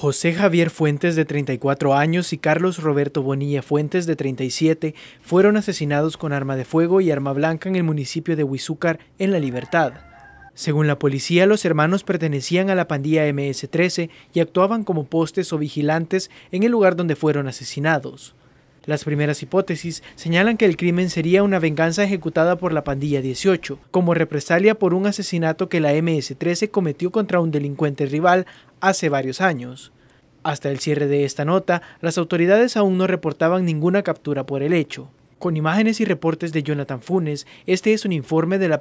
José Javier Fuentes, de 34 años, y Carlos Roberto Bonilla Fuentes, de 37, fueron asesinados con arma de fuego y arma blanca en el municipio de Huizúcar, en La Libertad. Según la policía, los hermanos pertenecían a la pandilla MS-13 y actuaban como postes o vigilantes en el lugar donde fueron asesinados. Las primeras hipótesis señalan que el crimen sería una venganza ejecutada por la pandilla 18, como represalia por un asesinato que la MS-13 cometió contra un delincuente rival hace varios años. Hasta el cierre de esta nota, las autoridades aún no reportaban ninguna captura por el hecho. Con imágenes y reportes de Jonathan Funes, este es un informe de la